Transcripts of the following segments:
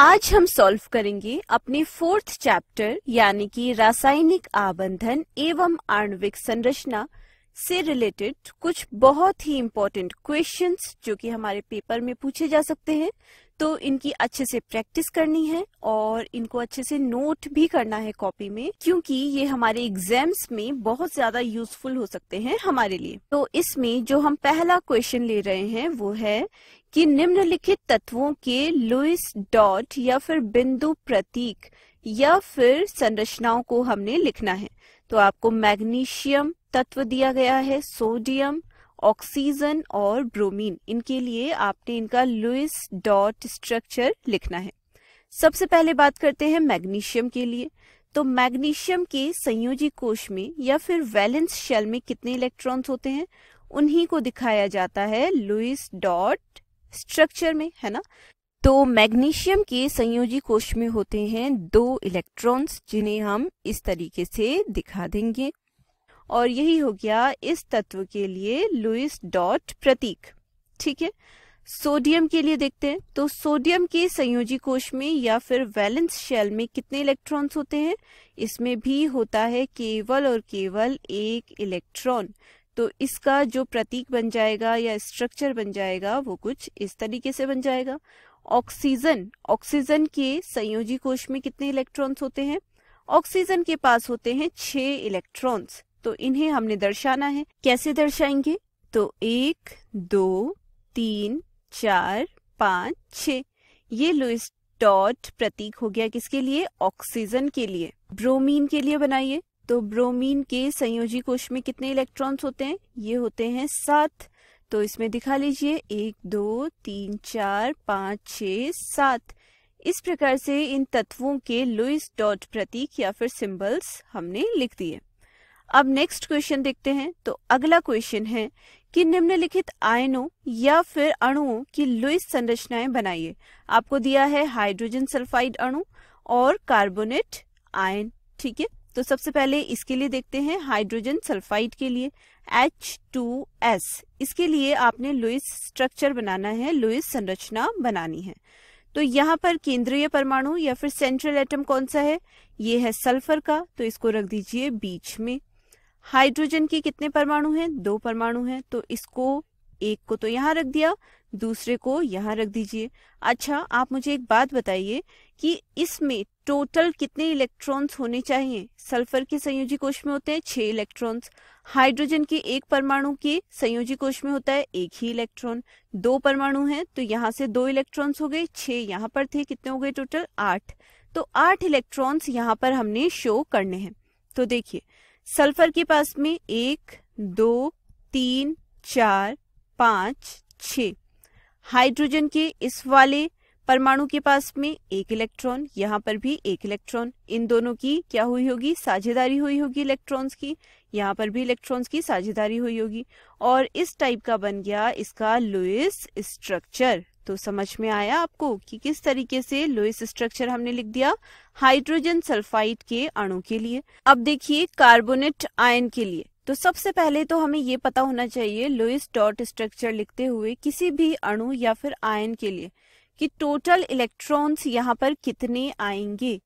आज हम सॉल्व करेंगे अपने फोर्थ चैप्टर यानी कि रासायनिक आबंधन एवं आणविक संरचना से रिलेटेड कुछ बहुत ही इम्पोर्टेंट क्वेश्चंस जो कि हमारे पेपर में पूछे जा सकते हैं तो इनकी अच्छे से प्रैक्टिस करनी है और इनको अच्छे से नोट भी करना है कॉपी में क्योंकि ये हमारे एग्जाम्स में बहुत ज्यादा यूजफुल हो सकते हैं हमारे लिए तो इसमें जो हम पहला क्वेश्चन ले रहे हैं वो है कि निम्नलिखित तत्वों के लुइस डॉट या फिर बिंदु प्रतीक या फिर संरचनाओं को हमने लिखना है तो आपको मैग्नीशियम तत्व दिया गया है सोडियम ऑक्सीजन और ब्रोमीन इनके लिए आपने इनका लुइस डॉट स्ट्रक्चर लिखना है सबसे पहले बात करते हैं मैग्नीशियम के लिए तो मैग्नीशियम के संयोजी कोश में या फिर वैलेंस शेल में कितने इलेक्ट्रॉन्स होते हैं उन्हीं को दिखाया जाता है लुइस डॉट स्ट्रक्चर में है ना तो मैग्नीशियम के संयोजी कोश में होते हैं दो इलेक्ट्रॉन्स जिन्हें हम इस तरीके से दिखा देंगे और यही हो गया इस तत्व के लिए लुइस डॉट प्रतीक ठीक है सोडियम के लिए देखते हैं तो सोडियम के संयोजी कोश में या फिर वैलेंस शेल में कितने इलेक्ट्रॉन्स होते हैं इसमें भी होता है केवल और केवल एक इलेक्ट्रॉन तो इसका जो प्रतीक बन जाएगा या स्ट्रक्चर बन जाएगा वो कुछ इस तरीके से बन जाएगा ऑक्सीजन ऑक्सीजन के संयोजी कोश में कितने इलेक्ट्रॉन्स होते हैं ऑक्सीजन के पास होते हैं छह इलेक्ट्रॉन्स तो इन्हें हमने दर्शाना है कैसे दर्शाएंगे तो एक दो तीन चार पांच छ ये लुइस डॉट प्रतीक हो गया किसके लिए ऑक्सीजन के लिए ब्रोमीन के लिए बनाइए तो ब्रोमीन के संयोजी कोश में कितने इलेक्ट्रॉन्स होते हैं ये होते हैं सात तो इसमें दिखा लीजिए एक दो तीन चार पाँच छ सात इस प्रकार से इन तत्वों के लुइस डॉट प्रतीक या फिर सिंबल्स हमने लिख दिए अब नेक्स्ट क्वेश्चन देखते हैं तो अगला क्वेश्चन है कि निम्नलिखित आयनों या फिर अणुओं की लुइस संरचनाएं बनाइए आपको दिया है हाइड्रोजन सल्फाइड अणु और कार्बोनेट आयन ठीक है तो सबसे पहले इसके लिए देखते हैं हाइड्रोजन सल्फाइड के लिए H2S इसके लिए आपने लुइस स्ट्रक्चर बनाना है लुइस संरचना बनानी है तो यहाँ पर केंद्रीय परमाणु या फिर सेंट्रल एटम कौन सा है ये है सल्फर का तो इसको रख दीजिए बीच में हाइड्रोजन के कितने परमाणु हैं दो परमाणु हैं तो इसको एक को तो यहाँ रख दिया दूसरे को यहाँ रख दीजिए अच्छा आप मुझे एक बात बताइए कि इसमें टोटल कितने इलेक्ट्रॉन्स होने चाहिए सल्फर के संयोजी कोष में होते हैं छह इलेक्ट्रॉन्स हाइड्रोजन के एक परमाणु के संयोजी कोष में होता है एक ही इलेक्ट्रॉन दो परमाणु हैं तो यहाँ से दो इलेक्ट्रॉन्स हो गए छह यहाँ पर थे कितने हो गए टोटल आठ तो आठ इलेक्ट्रॉन्स यहाँ पर हमने शो करने हैं तो देखिए सल्फर के पास में एक दो तीन चार पांच छ हाइड्रोजन के इस वाले परमाणु के पास में एक इलेक्ट्रॉन यहाँ पर भी एक इलेक्ट्रॉन इन दोनों की क्या हुई होगी साझेदारी हुई होगी इलेक्ट्रॉन्स की यहाँ पर भी इलेक्ट्रॉन्स की साझेदारी हुई होगी और इस टाइप का बन गया इसका लुइस स्ट्रक्चर तो समझ में आया आपको कि किस तरीके से लुइस स्ट्रक्चर हमने लिख दिया हाइड्रोजन सल्फाइड के अणु के लिए अब देखिए कार्बोनेट आयन के लिए तो सबसे पहले तो हमें ये पता होना चाहिए लुइस डॉट स्ट्रक्चर लिखते हुए किसी भी अणु या फिर आयन के लिए कि टोटल इलेक्ट्रॉन्स यहाँ पर कितने आएंगे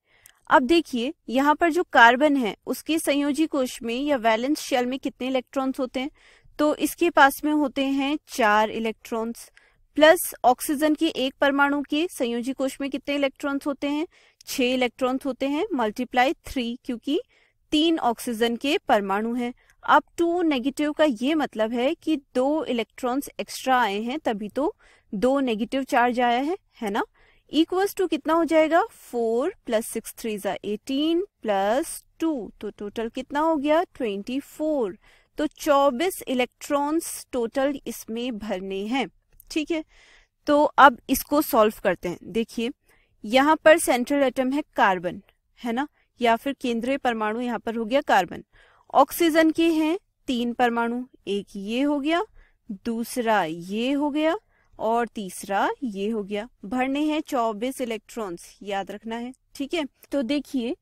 अब देखिए यहाँ पर जो कार्बन है उसके संयोजी कोश में या वैलेंस शेल में कितने इलेक्ट्रॉन्स होते हैं तो इसके पास में होते हैं चार इलेक्ट्रॉन्स प्लस ऑक्सीजन के एक परमाणु के संयोजी कोश में कितने इलेक्ट्रॉन्स होते हैं छह इलेक्ट्रॉन्स होते हैं मल्टीप्लाई थ्री क्योंकि तीन ऑक्सीजन के परमाणु हैं अब टू नेगेटिव का ये मतलब है कि दो इलेक्ट्रॉन्स एक्स्ट्रा आए हैं तभी तो दो नेगेटिव चार्ज आया है है ना इक्वल्स टू कितना हो जाएगा फोर प्लस सिक्स थ्री जा एटीन प्लस टू तो टोटल कितना हो गया ट्वेंटी फोर तो चौबीस इलेक्ट्रॉन्स टोटल इसमें भरने हैं ठीक है तो अब इसको सॉल्व करते हैं देखिए यहाँ पर सेंट्रल एटम है कार्बन है ना या फिर केंद्रीय परमाणु यहाँ पर हो गया कार्बन ऑक्सीजन के हैं तीन परमाणु एक ये हो गया दूसरा ये हो गया और तीसरा ये हो गया भरने हैं चौबीस इलेक्ट्रॉन्स याद रखना है ठीक है तो देखिए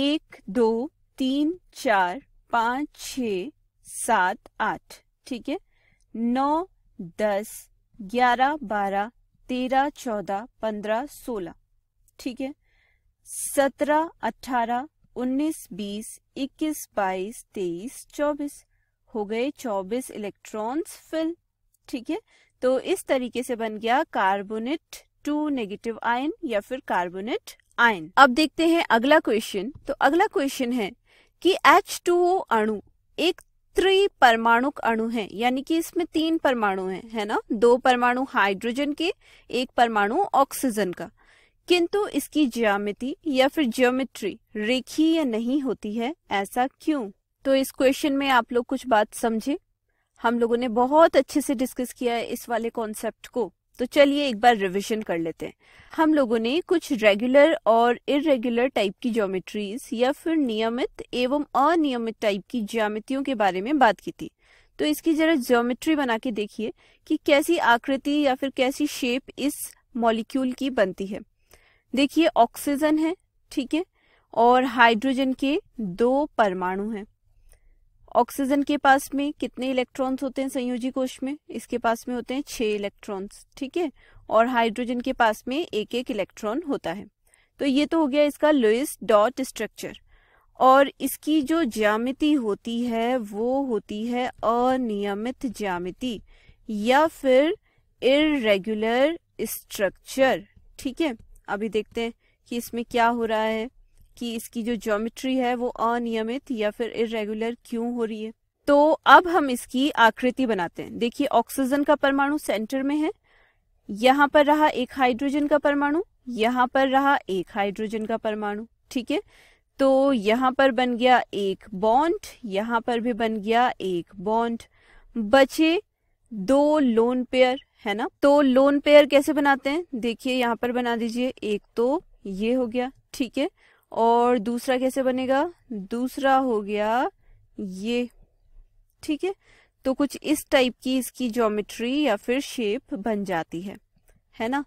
एक दो तीन चार पांच छ सात आठ ठीक है नौ दस ग्यारह बारह तेरह चौदह पंद्रह सोलह ठीक है सत्रह अठारह उन्नीस बीस इक्कीस बाईस तेईस चौबीस हो गए चौबीस इलेक्ट्रॉन्स फिल ठीक है तो इस तरीके से बन गया कार्बोनेट टू नेगेटिव आयन या फिर कार्बोनेट आयन अब देखते हैं अगला क्वेश्चन तो अगला क्वेश्चन है कि एच ओ अणु एक परमाणु अणु है यानी कि इसमें तीन परमाणु है, है ना दो परमाणु हाइड्रोजन के एक परमाणु ऑक्सीजन का किंतु इसकी ज्यामिति या फिर ज्योमेट्री रेखीय नहीं होती है ऐसा क्यों तो इस क्वेश्चन में आप लोग कुछ बात समझे हम लोगों ने बहुत अच्छे से डिस्कस किया है इस वाले कॉन्सेप्ट को तो चलिए एक बार रिवीजन कर लेते हैं हम लोगों ने कुछ रेगुलर और इरेगुलर टाइप की ज्योमेट्रीज या फिर नियमित एवं अनियमित टाइप की ज्यामितियों के बारे में बात की थी तो इसकी जरा ज्योमेट्री बना के देखिए कि कैसी आकृति या फिर कैसी शेप इस मॉलिक्यूल की बनती है देखिए ऑक्सीजन है ठीक है और हाइड्रोजन के दो परमाणु हैं ऑक्सीजन के पास में कितने इलेक्ट्रॉन्स होते हैं संयोजी कोश में इसके पास में होते हैं छह इलेक्ट्रॉन्स ठीक है और हाइड्रोजन के पास में एक एक इलेक्ट्रॉन होता है तो ये तो हो गया इसका लुइस डॉट स्ट्रक्चर और इसकी जो ज्यामिति होती है वो होती है अनियमित ज्यामिति या फिर इरेगुलर स्ट्रक्चर ठीक है अभी देखते हैं कि इसमें क्या हो रहा है कि इसकी जो ज्योमेट्री है वो अनियमित या फिर इरेगुलर क्यों हो रही है तो अब हम इसकी आकृति बनाते हैं देखिए ऑक्सीजन का परमाणु सेंटर में है यहाँ पर रहा एक हाइड्रोजन का परमाणु यहाँ पर रहा एक हाइड्रोजन का परमाणु ठीक है तो यहाँ पर बन गया एक बॉन्ड यहाँ पर भी बन गया एक बॉन्ड बचे दो लोन पेयर है ना तो लोन पेयर कैसे बनाते हैं देखिए यहाँ पर बना दीजिए एक तो ये हो गया ठीक है और दूसरा कैसे बनेगा दूसरा हो गया ये ठीक है तो कुछ इस टाइप की इसकी ज्योमेट्री या फिर शेप बन जाती है है ना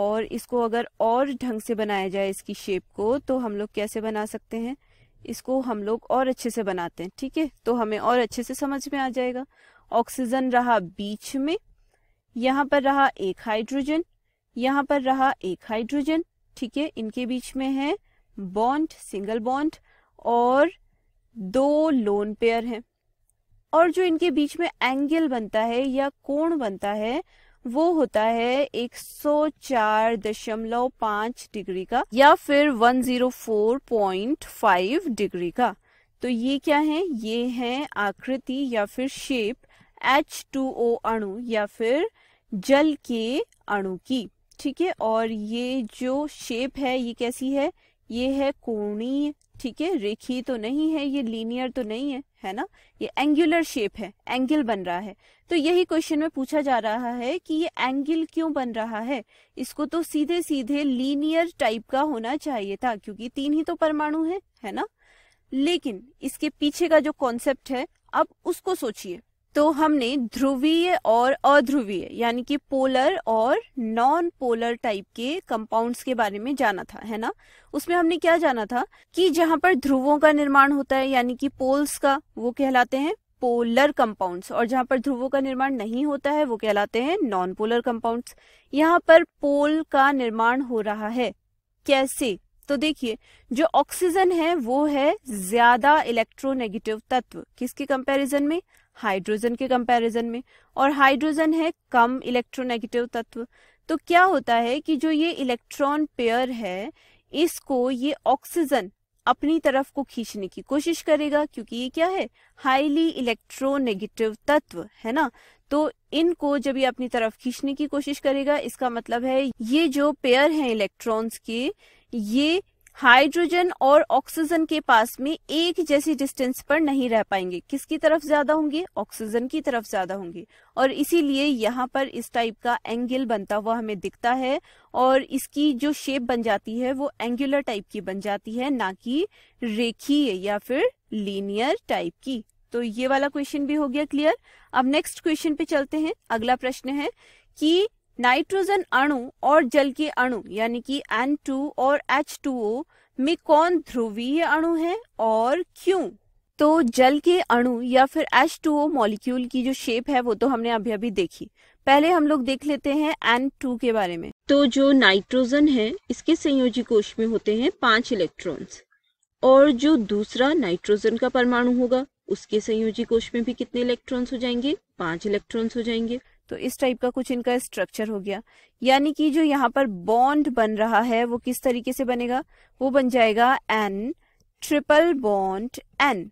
और इसको अगर और ढंग से बनाया जाए इसकी शेप को तो हम लोग कैसे बना सकते हैं इसको हम लोग और अच्छे से बनाते हैं ठीक है तो हमें और अच्छे से समझ में आ जाएगा ऑक्सीजन रहा बीच में यहाँ पर रहा एक हाइड्रोजन यहाँ पर रहा एक हाइड्रोजन ठीक है इनके बीच में है बॉन्ड सिंगल बॉन्ड और दो लोन पेयर हैं और जो इनके बीच में एंगल बनता है या कोण बनता है वो होता है 104.5 डिग्री का या फिर 104.5 डिग्री का तो ये क्या है ये है आकृति या फिर शेप H2O अणु या फिर जल के अणु की ठीक है और ये जो शेप है ये कैसी है ये है कोणीय ठीक है रेखी तो नहीं है ये लीनियर तो नहीं है है ना ये एंगुलर शेप है एंगल बन रहा है तो यही क्वेश्चन में पूछा जा रहा है कि ये एंगल क्यों बन रहा है इसको तो सीधे सीधे लीनियर टाइप का होना चाहिए था क्योंकि तीन ही तो परमाणु है है ना लेकिन इसके पीछे का जो कॉन्सेप्ट है अब उसको सोचिए तो हमने ध्रुवीय और अध्रुवीय यानी कि पोलर और नॉन पोलर टाइप के कंपाउंड्स के बारे में जाना था है ना उसमें हमने क्या जाना था कि जहां पर ध्रुवों का निर्माण होता है यानी कि पोल्स का वो कहलाते हैं पोलर कंपाउंड्स और जहां पर ध्रुवों का निर्माण नहीं होता है वो कहलाते हैं नॉन पोलर कंपाउंड्स यहाँ पर पोल का निर्माण हो रहा है कैसे तो देखिए जो ऑक्सीजन है वो है ज्यादा इलेक्ट्रोनेगेटिव तत्व किसके कंपैरिजन में हाइड्रोजन के कंपैरिजन में और हाइड्रोजन है कम इलेक्ट्रोनेगेटिव तत्व तो क्या होता है कि जो ये इलेक्ट्रॉन पेयर है इसको ये ऑक्सीजन अपनी तरफ को खींचने की कोशिश करेगा क्योंकि ये क्या है हाईली इलेक्ट्रोनेगेटिव तत्व है ना तो इनको जब ये अपनी तरफ खींचने की कोशिश करेगा इसका मतलब है ये जो पेयर है इलेक्ट्रॉन्स के ये हाइड्रोजन और ऑक्सीजन के पास में एक जैसी डिस्टेंस पर नहीं रह पाएंगे किसकी तरफ ज्यादा होंगे ऑक्सीजन की तरफ ज्यादा होंगे और इसीलिए यहाँ पर इस टाइप का एंगल बनता हुआ हमें दिखता है और इसकी जो शेप बन जाती है वो एंगुलर टाइप की बन जाती है ना कि रेखीय या फिर लीनियर टाइप की तो ये वाला क्वेश्चन भी हो गया क्लियर अब नेक्स्ट क्वेश्चन पे चलते हैं अगला प्रश्न है कि नाइट्रोजन अणु और जल के अणु यानी कि N2 और H2O में कौन ध्रुवीय अणु है और क्यों तो जल के अणु या फिर H2O मॉलिक्यूल की जो शेप है वो तो हमने अभी अभी देखी पहले हम लोग देख लेते हैं N2 के बारे में तो जो नाइट्रोजन है इसके संयोजी कोश में होते हैं पांच इलेक्ट्रॉन्स और जो दूसरा नाइट्रोजन का परमाणु होगा उसके संयोजी कोश में भी कितने इलेक्ट्रॉन्स हो जाएंगे पांच इलेक्ट्रॉन्स हो जाएंगे तो इस टाइप का कुछ इनका स्ट्रक्चर हो गया यानी कि जो यहाँ पर बॉन्ड बन रहा है वो किस तरीके से बनेगा वो बन जाएगा एन ट्रिपल बॉन्ड एन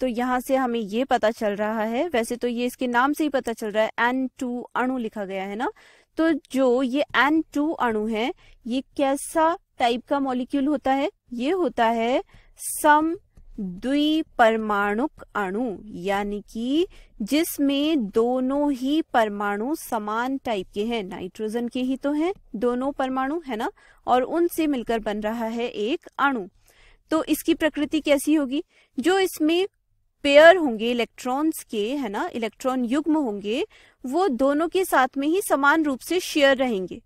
तो यहाँ से हमें ये पता चल रहा है वैसे तो ये इसके नाम से ही पता चल रहा है एन टू अणु लिखा गया है ना तो जो ये एन टू अणु है ये कैसा टाइप का मॉलिक्यूल होता है ये होता है सम द्विपरमाणुक अणु यानी कि जिसमें दोनों ही परमाणु समान टाइप के हैं नाइट्रोजन के ही तो हैं दोनों परमाणु है ना और उनसे मिलकर बन रहा है एक अणु तो इसकी प्रकृति कैसी होगी जो इसमें पेयर होंगे इलेक्ट्रॉन्स के है ना इलेक्ट्रॉन युग्म होंगे वो दोनों के साथ में ही समान रूप से शेयर रहेंगे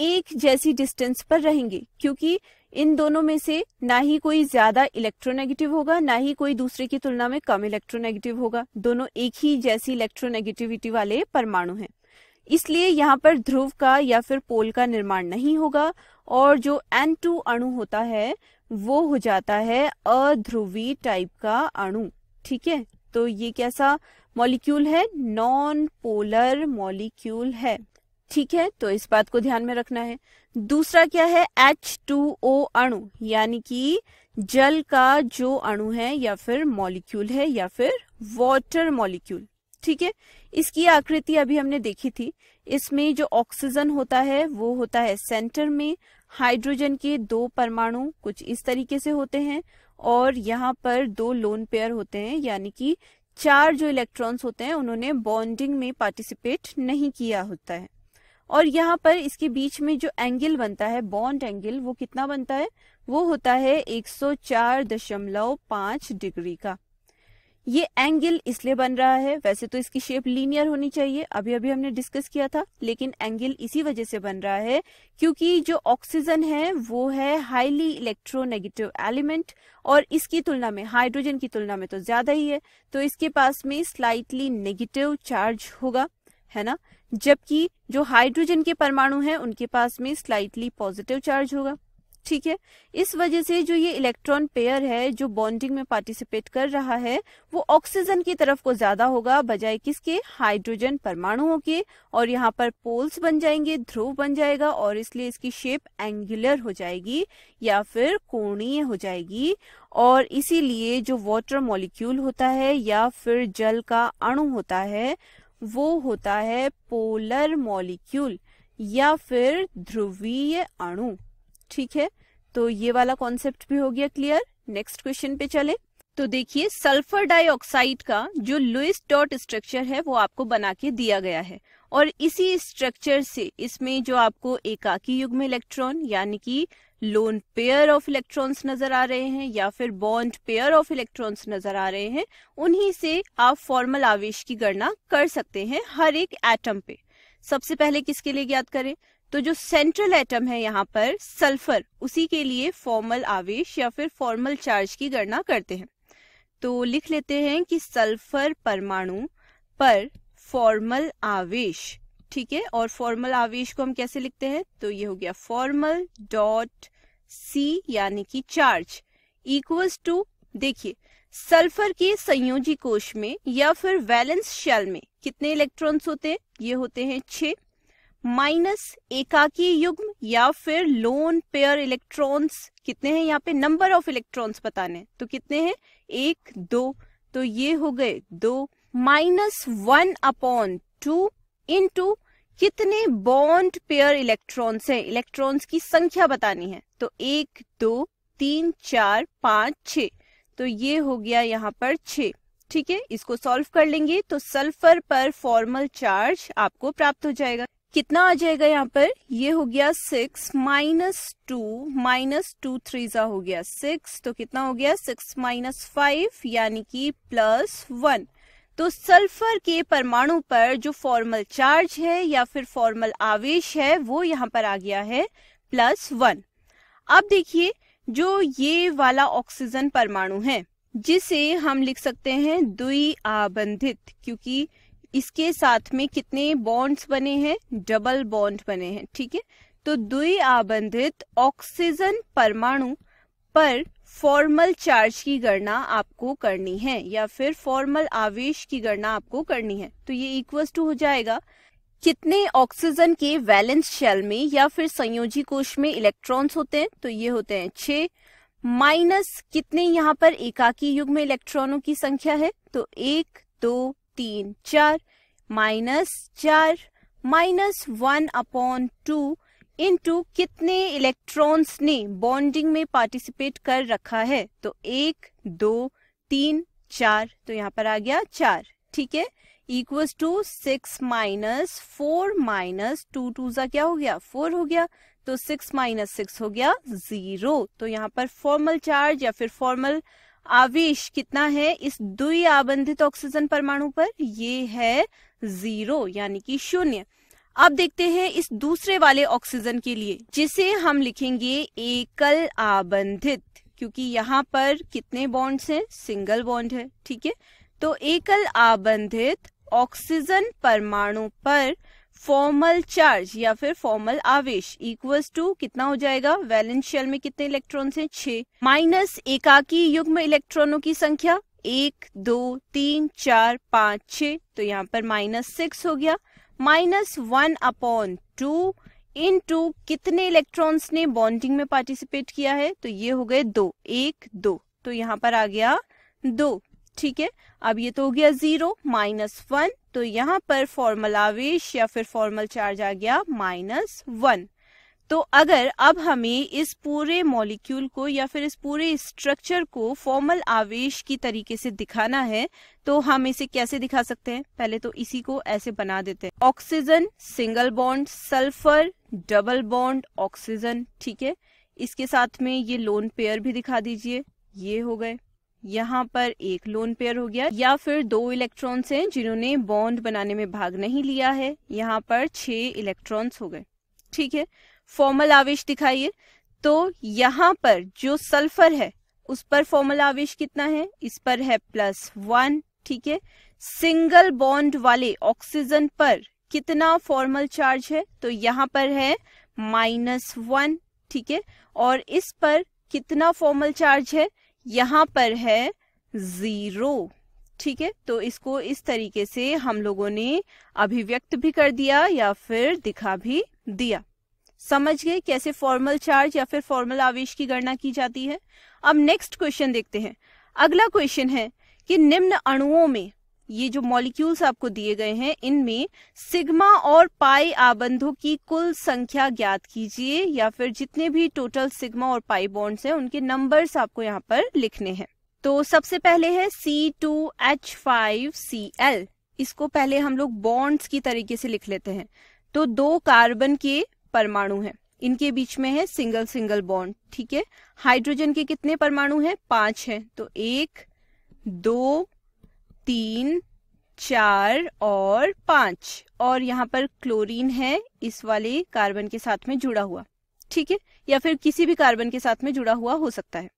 एक जैसी डिस्टेंस पर रहेंगे क्योंकि इन दोनों में से ना ही कोई ज्यादा इलेक्ट्रोनेगेटिव होगा ना ही कोई दूसरे की तुलना में कम इलेक्ट्रोनेगेटिव होगा दोनों एक ही जैसी इलेक्ट्रोनेगेटिविटी वाले परमाणु हैं इसलिए यहाँ पर ध्रुव का या फिर पोल का निर्माण नहीं होगा और जो N2 अणु होता है वो हो जाता है अध्रुवी टाइप का अणु ठीक है तो ये कैसा मॉलिक्यूल है नॉन पोलर मॉलिक्यूल है ठीक है तो इस बात को ध्यान में रखना है दूसरा क्या है एच टू ओ अणु यानी कि जल का जो अणु है या फिर मॉलिक्यूल है या फिर वॉटर मॉलिक्यूल ठीक है इसकी आकृति अभी हमने देखी थी इसमें जो ऑक्सीजन होता है वो होता है सेंटर में हाइड्रोजन के दो परमाणु कुछ इस तरीके से होते हैं और यहाँ पर दो लोन पेयर होते हैं यानी कि चार जो इलेक्ट्रॉन्स होते हैं उन्होंने बॉन्डिंग में पार्टिसिपेट नहीं किया होता है और यहाँ पर इसके बीच में जो एंगल बनता है बॉन्ड एंगल वो कितना बनता है वो होता है 104.5 डिग्री का ये एंगल इसलिए बन रहा है वैसे तो इसकी शेप लीनियर होनी चाहिए अभी अभी हमने डिस्कस किया था लेकिन एंगल इसी वजह से बन रहा है क्योंकि जो ऑक्सीजन है वो है हाईली इलेक्ट्रोनेगेटिव एलिमेंट और इसकी तुलना में हाइड्रोजन की तुलना में तो ज्यादा ही है तो इसके पास में स्लाइटली नेगेटिव चार्ज होगा है ना जबकि जो हाइड्रोजन के परमाणु हैं उनके पास में स्लाइटली पॉजिटिव चार्ज होगा ठीक है इस वजह से जो ये इलेक्ट्रॉन पेयर है जो बॉन्डिंग में पार्टिसिपेट कर रहा है वो ऑक्सीजन की तरफ को ज्यादा होगा बजाय किसके हाइड्रोजन परमाणुओं के और यहाँ पर पोल्स बन जाएंगे ध्रुव बन जाएगा और इसलिए इसकी शेप एंगुलर हो जाएगी या फिर कोणीय हो जाएगी और इसीलिए जो वाटर मॉलिक्यूल होता है या फिर जल का अणु होता है वो होता है पोलर मॉलिक्यूल या फिर ध्रुवीय अणु ठीक है तो ये वाला कॉन्सेप्ट भी हो गया क्लियर नेक्स्ट क्वेश्चन पे चले तो देखिए सल्फर डाइऑक्साइड का जो लुइस डॉट स्ट्रक्चर है वो आपको बना के दिया गया है और इसी स्ट्रक्चर से इसमें जो आपको एकाकी युग्म इलेक्ट्रॉन यानी कि लोन पेयर ऑफ इलेक्ट्रॉन्स नजर आ रहे हैं या फिर बॉन्ड पेयर ऑफ इलेक्ट्रॉन्स नजर आ रहे हैं उन्हीं से आप फॉर्मल आवेश की गणना कर सकते हैं हर एक एटम पे सबसे पहले किसके लिए ज्ञात करें तो जो सेंट्रल एटम है यहाँ पर सल्फर उसी के लिए फॉर्मल आवेश या फिर फॉर्मल चार्ज की गणना करते हैं तो लिख लेते हैं कि सल्फर परमाणु पर फॉर्मल आवेश ठीक है और फॉर्मल आवेश को हम कैसे लिखते हैं तो ये हो गया फॉर्मल डॉट सी यानी कि चार्ज इक्वल्स टू देखिए सल्फर के संयोजी कोश में या फिर वैलेंस शेल में कितने इलेक्ट्रॉन्स होते हैं ये होते हैं छ माइनस एकाकी युग्म या फिर लोन पेयर इलेक्ट्रॉन्स कितने हैं यहाँ पे नंबर ऑफ इलेक्ट्रॉन्स बताने तो कितने हैं एक दो तो ये हो गए दो minus one upon two into कितने बॉन्ड पेयर इलेक्ट्रॉन्स हैं इलेक्ट्रॉन्स की संख्या बतानी है तो एक दो तीन चार पांच छ तो ये हो गया यहाँ पर छ ठीक है इसको सॉल्व कर लेंगे तो सल्फर पर फॉर्मल चार्ज आपको प्राप्त हो जाएगा कितना आ जाएगा यहाँ पर ये हो गया six minus two minus two three जा हो गया सिक्स तो कितना हो गया सिक्स माइनस फाइव यानी कि प्लस वन तो सल्फर के परमाणु पर जो फॉर्मल चार्ज है या फिर फॉर्मल आवेश है वो यहाँ पर आ गया है प्लस वन अब देखिए जो ये वाला ऑक्सीजन परमाणु है जिसे हम लिख सकते हैं द्वि आबंधित क्योंकि इसके साथ में कितने बॉन्ड्स बने हैं डबल बॉन्ड बने हैं ठीक है तो द्वि आबंधित ऑक्सीजन परमाणु पर फॉर्मल चार्ज की गणना आपको करनी है या फिर फॉर्मल आवेश की गणना आपको करनी है तो ये इक्वल टू हो जाएगा कितने ऑक्सीजन के वैलेंस शेल में या फिर संयोजी कोश में इलेक्ट्रॉन्स होते हैं तो ये होते हैं छ माइनस कितने यहाँ पर एकाकी युग में इलेक्ट्रॉनों की संख्या है तो एक दो तीन चार माइनस चार minus one upon two into कितने इलेक्ट्रॉन्स ने बॉन्डिंग में पार्टिसिपेट कर रखा है तो एक दो तीन चार तो यहाँ पर आ गया चार ठीक है equals to six minus four minus two two सा क्या हो गया फोर हो गया तो सिक्स माइनस सिक्स हो गया जीरो तो यहाँ पर फॉर्मल चार्ज या फिर फॉर्मल आवेश कितना है इस दुई आबंधित ऑक्सीजन परमाणु पर ये है जीरो यानी कि शून्य अब देखते हैं इस दूसरे वाले ऑक्सीजन के लिए जिसे हम लिखेंगे एकल आबंधित क्योंकि यहाँ पर कितने बॉन्ड्स हैं सिंगल बॉन्ड है ठीक है तो एकल आबंधित ऑक्सीजन परमाणु पर फॉर्मल चार्ज या फिर फॉर्मल आवेश इक्वल्स टू कितना हो जाएगा वैलेंस शेल में कितने इलेक्ट्रॉन्स हैं छह माइनस एकाकी युग्म इलेक्ट्रॉनों की संख्या एक दो तीन चार पाँच छ तो यहाँ पर माइनस सिक्स हो गया minus one upon two into कितने इलेक्ट्रॉन्स ने बॉन्डिंग में पार्टिसिपेट किया है तो ये हो गए दो एक दो तो यहाँ पर आ गया दो ठीक है अब ये तो हो गया जीरो माइनस वन तो यहाँ पर फॉर्मल आवेश या फिर फॉर्मल चार्ज आ गया माइनस वन तो अगर अब हमें इस पूरे मॉलिक्यूल को या फिर इस पूरे स्ट्रक्चर को फॉर्मल आवेश की तरीके से दिखाना है तो हम इसे कैसे दिखा सकते हैं पहले तो इसी को ऐसे बना देते हैं oxygen single bond sulphur double bond oxygen ठीक है इसके साथ में ये लोन पेयर भी दिखा दीजिए ये हो गए यहाँ पर एक लोन पेयर हो गया या फिर दो इलेक्ट्रॉन्स हैं जिन्होंने बॉन्ड बनाने में भाग नहीं लिया है यहाँ पर छह इलेक्ट्रॉन्स हो गए ठीक है फॉर्मल आवेश दिखाइए तो यहाँ पर जो सल्फर है उस पर फॉर्मल आवेश कितना है इस पर है प्लस वन ठीक है सिंगल बॉन्ड वाले ऑक्सीजन पर कितना फॉर्मल चार्ज है तो यहाँ पर है माइनस वन ठीक है और इस पर कितना फॉर्मल चार्ज है यहाँ पर है जीरो ठीक है तो इसको इस तरीके से हम लोगों ने अभिव्यक्त भी कर दिया या फिर दिखा भी दिया समझ गए कैसे फॉर्मल चार्ज या फिर फॉर्मल आवेश की गणना की जाती है अब नेक्स्ट क्वेश्चन देखते हैं अगला क्वेश्चन है कि निम्न अणुओं में ये जो मॉलिक्यूल्स आपको दिए गए हैं इनमें सिग्मा और पाई आबंधों की कुल संख्या ज्ञात कीजिए या फिर जितने भी टोटल सिग्मा और पाई बॉन्ड्स हैं उनके नंबर्स आपको यहाँ पर लिखने हैं तो सबसे पहले है C two H five C L इसको पहले हम लोग बॉन्ड्स की तरीके से लिख लेते हैं तो दो कार्बन के परमाणु हैं इनके बीच में है सिंगल सिंगल बॉन्ड ठीक है हाइड्रोजन के कितने परमाणु हैं पांच हैं तो एक दो तीन चार और पांच और यहाँ पर क्लोरीन है इस वाले कार्बन के साथ में जुड़ा हुआ ठीक है या फिर किसी भी कार्बन के साथ में जुड़ा हुआ हो सकता है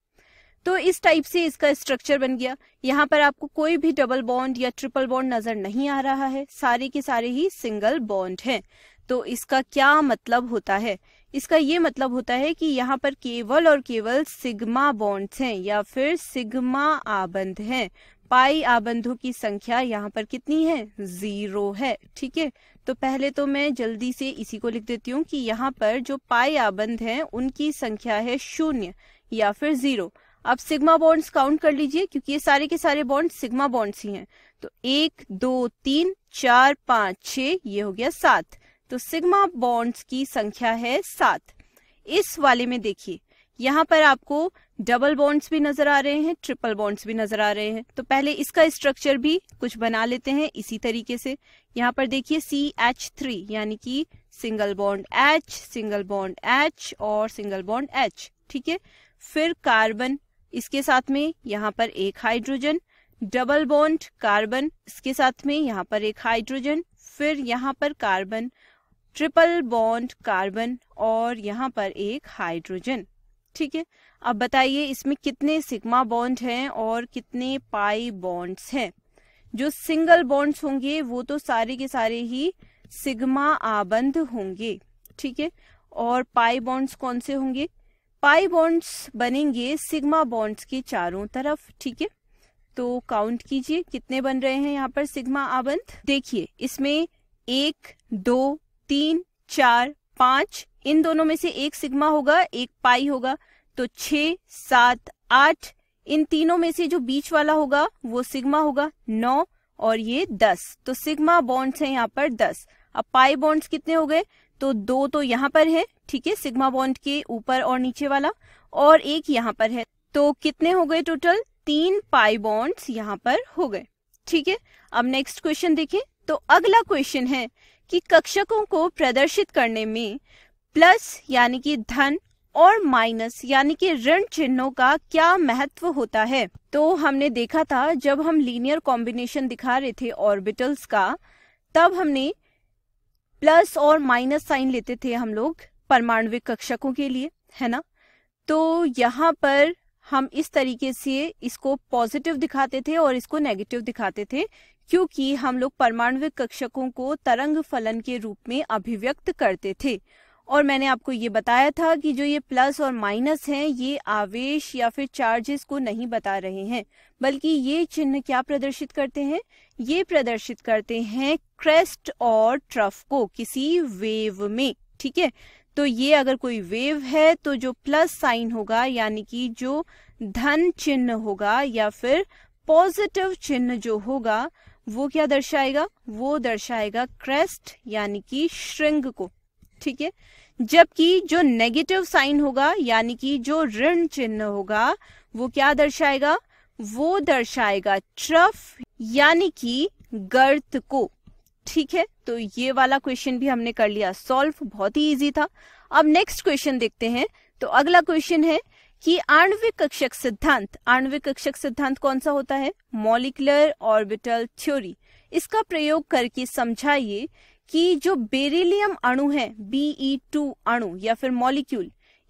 तो इस टाइप से इसका स्ट्रक्चर बन गया यहाँ पर आपको कोई भी डबल बॉन्ड या ट्रिपल बॉन्ड नजर नहीं आ रहा है सारे के सारे ही सिंगल बॉन्ड हैं तो इसका क्या मतलब होता है इसका ये मतलब होता है कि यहाँ पर केवल और केवल सिग्मा बॉन्ड्स हैं या फिर सिग्मा आबंध हैं पाई आबंधों की संख्या यहाँ पर कितनी है जीरो है ठीक है तो पहले तो मैं जल्दी से इसी को लिख देती हूँ कि यहाँ पर जो पाई आबंध हैं उनकी संख्या है शून्य या फिर जीरो अब सिग्मा बॉन्ड्स काउंट कर लीजिए क्योंकि ये सारे के सारे बॉन्ड सिग्मा बॉन्ड्स ही हैं तो एक दो तीन चार पांच छ ये हो गया सात तो सिग्मा बॉन्ड्स की संख्या है सात इस वाले में देखिए यहाँ पर आपको डबल बॉन्ड्स भी नजर आ रहे हैं ट्रिपल बॉन्ड्स भी नजर आ रहे हैं तो पहले इसका स्ट्रक्चर भी कुछ बना लेते हैं इसी तरीके से यहाँ पर देखिए सी एच थ्री यानी कि single bond H single bond H और सिंगल बॉन्ड एच ठीक है फिर कार्बन इसके साथ में यहाँ पर एक हाइड्रोजन डबल बॉन्ड कार्बन इसके साथ में यहाँ पर एक हाइड्रोजन फिर यहाँ पर कार्बन ट्रिपल बॉन्ड कार्बन और यहाँ पर एक हाइड्रोजन ठीक है अब बताइए इसमें कितने सिग्मा बॉन्ड हैं और कितने पाई बॉन्ड्स हैं जो सिंगल बॉन्ड्स होंगे वो तो सारे के सारे ही सिग्मा आबंद होंगे ठीक है और पाई बॉन्ड्स कौन से होंगे पाई बॉन्ड्स बनेंगे सिग्मा बॉन्ड्स के चारों तरफ ठीक है तो काउंट कीजिए कितने बन रहे हैं यहाँ पर सिग्मा आबंद देखिए इसमें एक दो तीन चार पांच इन दोनों में से एक सिग्मा होगा एक पाई होगा तो छ सात आठ इन तीनों में से जो बीच वाला होगा वो सिग्मा होगा नौ और ये दस तो सिग्मा बॉन्ड्स है यहाँ पर दस अब पाई बॉन्ड्स कितने हो गए तो दो तो यहाँ पर है ठीक है सिग्मा बॉन्ड के ऊपर और नीचे वाला और एक यहाँ पर है तो कितने हो गए टोटल तीन पाई बॉन्ड्स यहाँ पर हो गए ठीक है अब नेक्स्ट क्वेश्चन देखें तो अगला क्वेश्चन है कि कक्षकों को प्रदर्शित करने में प्लस यानी कि धन और माइनस यानी कि ऋण चिन्हों का क्या महत्व होता है तो हमने देखा था जब हम लीनियर कॉम्बिनेशन दिखा रहे थे ऑर्बिटल्स का तब हमने प्लस और माइनस साइन लेते थे हम लोग परमाणविक कक्षकों के लिए है ना तो यहाँ पर हम इस तरीके से इसको पॉजिटिव दिखाते थे और इसको नेगेटिव दिखाते थे क्योंकि हम लोग परमाणु कक्षकों को तरंग फलन के रूप में अभिव्यक्त करते थे और मैंने आपको ये बताया था कि जो ये प्लस और माइनस हैं ये आवेश या फिर चार्जेस को नहीं बता रहे हैं बल्कि ये चिन्ह क्या प्रदर्शित करते हैं ये प्रदर्शित करते हैं क्रेस्ट और ट्रफ को किसी वेव में ठीक है तो ये अगर कोई वेव है तो जो प्लस साइन होगा यानी कि जो धन चिन्ह होगा या फिर पॉजिटिव चिन्ह जो होगा वो क्या दर्शाएगा वो दर्शाएगा क्रेस्ट यानी कि श्रृंग को ठीक है जबकि जो नेगेटिव साइन होगा यानी कि जो ऋण चिन्ह होगा वो क्या दर्शाएगा वो दर्शाएगा ट्रफ यानी कि गर्त को ठीक है तो ये वाला क्वेश्चन भी हमने कर लिया सॉल्व बहुत ही इजी था अब नेक्स्ट क्वेश्चन देखते हैं तो अगला क्वेश्चन है कि आणविक कक्षक सिद्धांत आणविक कक्षक सिद्धांत कौन सा होता है मॉलिकुलर ऑर्बिटल थ्योरी इसका प्रयोग करके समझाइए कि जो बेरिलियम अणु है बीई टू अणु या फिर मॉलिक्यूल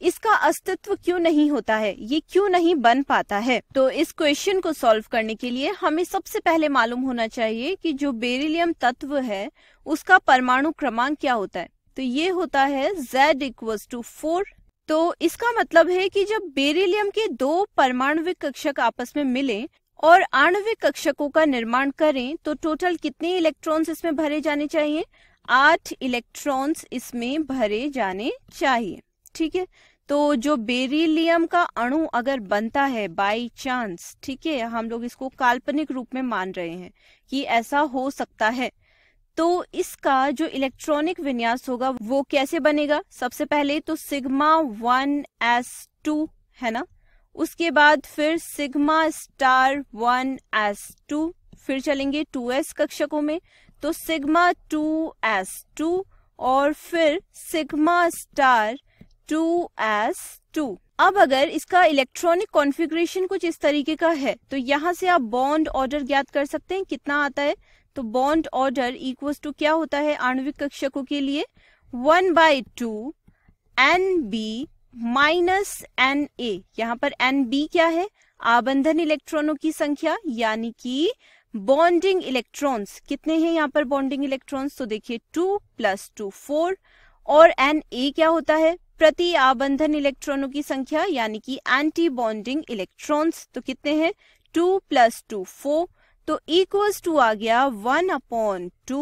इसका अस्तित्व क्यों नहीं होता है ये क्यों नहीं बन पाता है तो इस क्वेश्चन को सॉल्व करने के लिए हमें सबसे पहले मालूम होना चाहिए कि जो बेरिलियम तत्व है उसका परमाणु क्रमांक क्या होता है तो ये होता है जेड इक्वल टू फोर तो इसका मतलब है कि जब बेरिलियम के दो परमाणुविक कक्षक आपस में मिले और आणविक कक्षकों का निर्माण करें तो टोटल कितने इलेक्ट्रॉन्स इसमें भरे जाने चाहिए आठ इलेक्ट्रॉन्स इसमें भरे जाने चाहिए ठीक है तो जो बेरिलियम का अणु अगर बनता है बाय चांस ठीक है हम लोग इसको काल्पनिक रूप में मान रहे हैं कि ऐसा हो सकता है तो इसका जो इलेक्ट्रॉनिक विन्यास होगा वो कैसे बनेगा सबसे पहले तो सिग्मा वन एस टू है ना उसके बाद फिर sigma star one s two फिर चलेंगे टू एस कक्षकों में तो सिग्मा टू एस टू और फिर sigma star two s two अब अगर इसका इलेक्ट्रॉनिक कॉन्फ़िगरेशन कुछ इस तरीके का है तो यहाँ से आप बॉन्ड ऑर्डर ज्ञात कर सकते हैं कितना आता है तो बॉन्ड ऑर्डर इक्वल्स टू क्या होता है आणविक कक्षकों के लिए one by two N B minus N A यहाँ पर एन बी क्या है आबंधन इलेक्ट्रॉनों की संख्या यानी कि बॉन्डिंग इलेक्ट्रॉन्स कितने हैं यहाँ पर बॉन्डिंग इलेक्ट्रॉन्स तो देखिए टू प्लस टू फोर और एन ए क्या होता है प्रति आबंधन इलेक्ट्रॉनों की संख्या यानी कि एंटी बॉन्डिंग इलेक्ट्रॉन्स तो कितने हैं टू प्लस टू फोर तो इक्वल्स टू आ गया वन अपॉन टू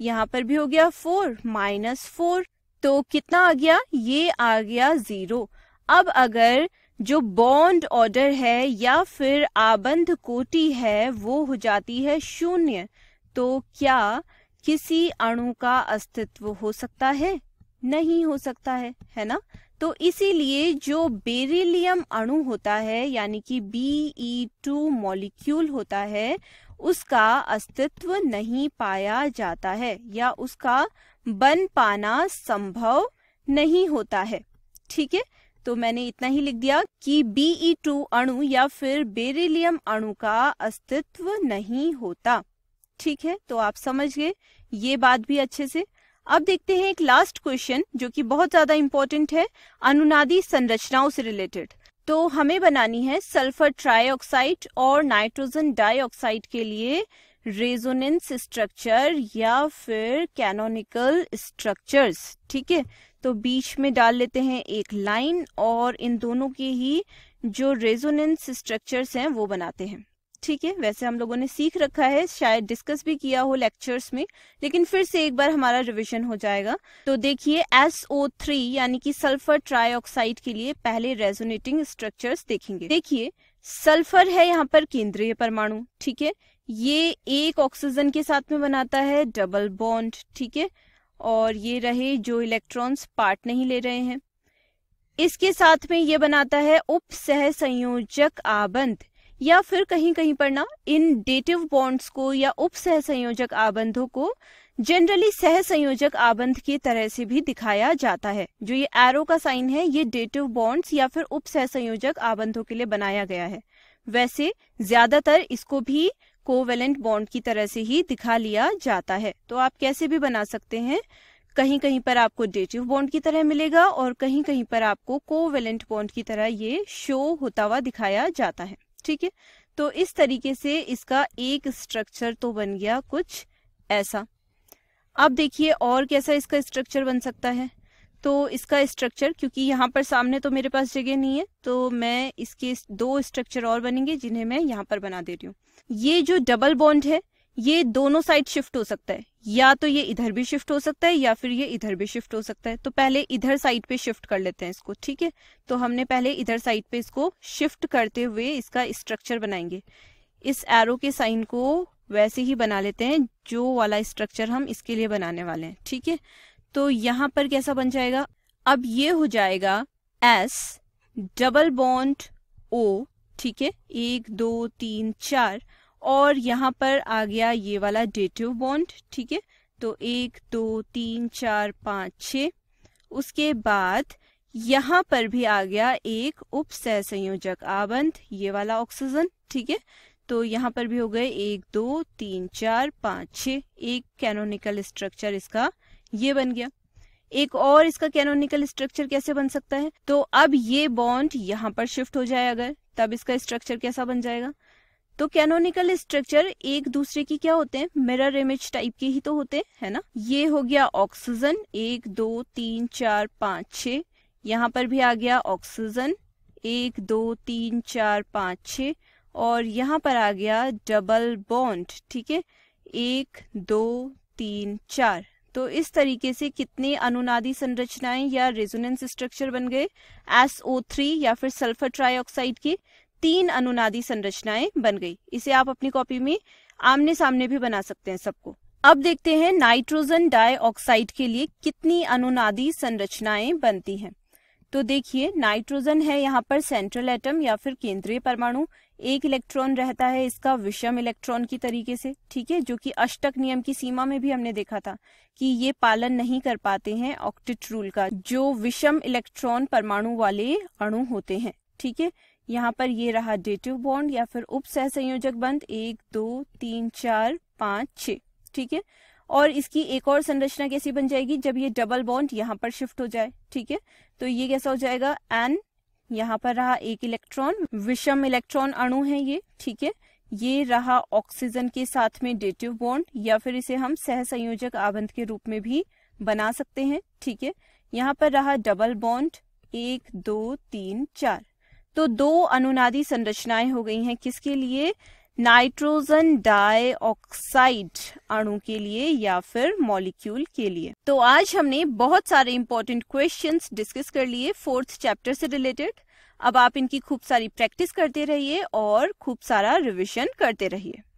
यहाँ पर भी हो गया फोर माइनस फोर तो कितना आ गया ये आ गया जीरो अब अगर जो बॉन्ड ऑर्डर है या फिर आबंध कोटि है वो हो जाती है शून्य तो क्या किसी अणु का अस्तित्व हो सकता है नहीं हो सकता है है ना तो इसीलिए जो बेरिलियम अणु होता है यानी कि बी टू मॉलिक्यूल होता है उसका अस्तित्व नहीं पाया जाता है या उसका बन पाना संभव नहीं होता है ठीक है तो मैंने इतना ही लिख दिया कि बीई टू e अणु या फिर बेरिलियम अणु का अस्तित्व नहीं होता ठीक है तो आप समझ गए ये बात भी अच्छे से अब देखते हैं एक लास्ट क्वेश्चन जो कि बहुत ज्यादा इम्पोर्टेंट है अनुनादी संरचनाओं से रिलेटेड तो हमें बनानी है सल्फर ट्राईऑक्साइड और नाइट्रोजन डाइऑक्साइड के लिए रेजोनेंस स्ट्रक्चर या फिर कैनोनिकल स्ट्रक्चर्स ठीक है तो बीच में डाल लेते हैं एक लाइन और इन दोनों के ही जो रेजोनेंस स्ट्रक्चर्स हैं वो बनाते हैं ठीक है वैसे हम लोगों ने सीख रखा है शायद डिस्कस भी किया हो लेक्चर्स में लेकिन फिर से एक बार हमारा रिविजन हो जाएगा तो देखिए SO3 यानी कि सल्फर ट्राईऑक्साइड के लिए पहले रेजोनेटिंग स्ट्रक्चर्स देखेंगे देखिए सल्फर है यहाँ पर केंद्रीय परमाणु ठीक है ये एक ऑक्सीजन के साथ में बनाता है डबल बॉन्ड ठीक है और ये रहे जो इलेक्ट्रॉन्स पार्ट नहीं ले रहे हैं इसके साथ में ये बनाता है उप सह संयोजक आबंध या फिर कहीं कहीं पर ना इन डेटिव बॉन्ड्स को या उप सहसंयोजक आबंधों को जनरली सह संयोजक आबंध की तरह से भी दिखाया जाता है जो ये एरो का साइन है ये डेटिव बॉन्ड्स या फिर उप सहसंयोजक आबंधों के लिए बनाया गया है वैसे ज्यादातर इसको भी कोवेलेंट बॉन्ड की तरह से ही दिखा लिया जाता है तो आप कैसे भी बना सकते हैं कहीं कहीं पर आपको डेटिव बॉन्ड की तरह मिलेगा और कहीं कहीं पर आपको कोवेलेंट बॉन्ड की तरह ये शो होता हुआ दिखाया जाता है ठीक है तो इस तरीके से इसका एक स्ट्रक्चर तो बन गया कुछ ऐसा अब देखिए और कैसा इसका स्ट्रक्चर बन सकता है तो इसका स्ट्रक्चर क्योंकि यहाँ पर सामने तो मेरे पास जगह नहीं है तो मैं इसके दो स्ट्रक्चर और बनेंगे जिन्हें मैं यहाँ पर बना दे रही हूँ ये जो डबल बॉन्ड है ये दोनों साइड शिफ्ट हो सकता है या तो ये इधर भी शिफ्ट हो सकता है या फिर ये इधर भी शिफ्ट हो सकता है तो पहले इधर साइड पे शिफ्ट कर लेते हैं इसको ठीक है तो हमने पहले इधर साइड पे इसको शिफ्ट करते हुए इसका स्ट्रक्चर बनाएंगे इस एरो के साइन को वैसे ही बना लेते हैं जो वाला स्ट्रक्चर हम इसके लिए बनाने वाले हैं ठीक है तो यहां पर कैसा बन जाएगा अब ये हो जाएगा एस डबल बॉन्ड ओ ठीक है एक दो तीन चार और यहाँ पर आ गया ये वाला डेटिव बॉन्ड ठीक है तो एक दो तीन चार पाँच छ उसके बाद यहाँ पर भी आ गया एक उप संयोजक आबंध ये वाला ऑक्सीजन ठीक है तो यहाँ पर भी हो गए एक दो तीन चार पाँच छ एक कैनोनिकल स्ट्रक्चर इसका ये बन गया एक और इसका कैनोनिकल स्ट्रक्चर कैसे बन सकता है तो अब ये बॉन्ड यहाँ पर शिफ्ट हो जाए अगर तब इसका स्ट्रक्चर कैसा बन जाएगा तो कैनोनिकल स्ट्रक्चर एक दूसरे की क्या होते हैं मिरर इमेज टाइप के ही तो होते हैं ना ये हो गया ऑक्सीजन एक दो तीन चार पाँच छ यहाँ पर भी आ गया ऑक्सीजन एक दो तीन चार पाँच छ और यहाँ पर आ गया डबल बॉन्ड ठीक है एक दो तीन चार तो इस तरीके से कितने अनुनादी संरचनाएं या रेजोनेंस स्ट्रक्चर बन गए एस थ्री या फिर सल्फर ट्राई के तीन अनुनादी संरचनाएं बन गई इसे आप अपनी कॉपी में आमने सामने भी बना सकते हैं सबको अब देखते हैं नाइट्रोजन डाइऑक्साइड के लिए कितनी अनुनादी संरचनाएं बनती हैं तो देखिए नाइट्रोजन है यहाँ पर सेंट्रल एटम या फिर केंद्रीय परमाणु एक इलेक्ट्रॉन रहता है इसका विषम इलेक्ट्रॉन की तरीके से ठीक है जो कि अष्टक नियम की सीमा में भी हमने देखा था कि ये पालन नहीं कर पाते हैं ऑक्टेट रूल का जो विषम इलेक्ट्रॉन परमाणु वाले अणु होते हैं ठीक है यहाँ पर ये रहा डेटिव बॉन्ड या फिर उप सह संयोजक बंध एक दो तीन चार पांच छ ठीक है और इसकी एक और संरचना कैसी बन जाएगी जब ये डबल बॉन्ड यहाँ पर शिफ्ट हो जाए ठीक है तो ये कैसा हो जाएगा एन यहाँ पर रहा एक इलेक्ट्रॉन विषम इलेक्ट्रॉन अणु है ये ठीक है ये रहा ऑक्सीजन के साथ में डेटिव बॉन्ड या फिर इसे हम सह संयोजक आबंध के रूप में भी बना सकते हैं ठीक है यहाँ पर रहा डबल बॉन्ड एक दो तीन चार तो दो अनुनादी संरचनाएं हो गई हैं किसके लिए नाइट्रोजन डाइऑक्साइड अणु के लिए या फिर मॉलिक्यूल के लिए तो आज हमने बहुत सारे इंपॉर्टेंट क्वेश्चंस डिस्कस कर लिए फोर्थ चैप्टर से रिलेटेड अब आप इनकी खूब सारी प्रैक्टिस करते रहिए और खूब सारा रिविजन करते रहिए